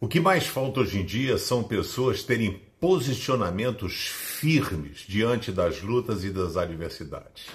O que mais falta hoje em dia são pessoas terem posicionamentos firmes diante das lutas e das adversidades.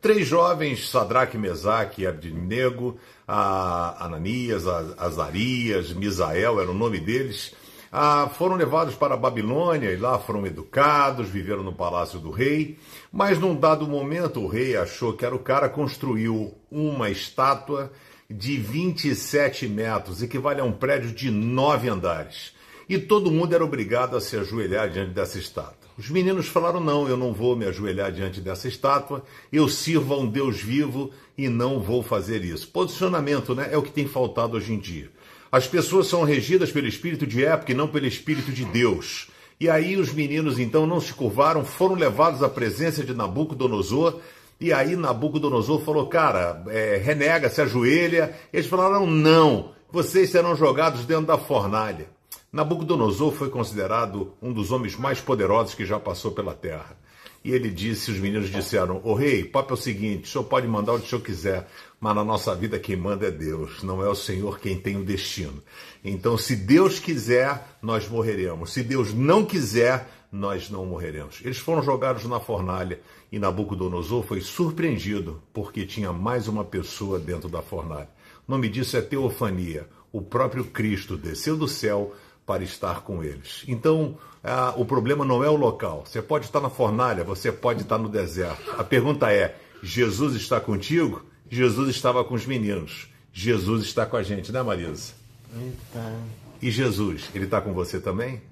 Três jovens, Sadraque, Mesaque e Abednego, a Ananias, Azarias, Misael, era o nome deles, ah, foram levados para a Babilônia e lá foram educados, viveram no palácio do rei. Mas num dado momento, o rei achou que era o cara, construiu uma estátua de 27 metros, equivale a um prédio de nove andares. E todo mundo era obrigado a se ajoelhar diante dessa estátua. Os meninos falaram: não, eu não vou me ajoelhar diante dessa estátua, eu sirvo a um Deus vivo e não vou fazer isso. Posicionamento né, é o que tem faltado hoje em dia. As pessoas são regidas pelo espírito de época e não pelo espírito de Deus. E aí os meninos então não se curvaram, foram levados à presença de Nabucodonosor. E aí Nabucodonosor falou: Cara, é, renega, se ajoelha. Eles falaram: Não, vocês serão jogados dentro da fornalha. Nabucodonosor foi considerado um dos homens mais poderosos que já passou pela terra. E ele disse: os meninos disseram, ô rei, papo é o seguinte, o senhor pode mandar onde o senhor quiser, mas na nossa vida quem manda é Deus, não é o Senhor quem tem o destino. Então, se Deus quiser, nós morreremos. Se Deus não quiser, nós não morreremos. Eles foram jogados na fornalha e Nabucodonosor foi surpreendido porque tinha mais uma pessoa dentro da fornalha. O nome disso é teofania. O próprio Cristo desceu do céu para estar com eles. Então, ah, o problema não é o local. Você pode estar na fornalha, você pode estar no deserto. A pergunta é: Jesus está contigo? Jesus estava com os meninos. Jesus está com a gente, né, Marisa? Eita. E Jesus, ele está com você também?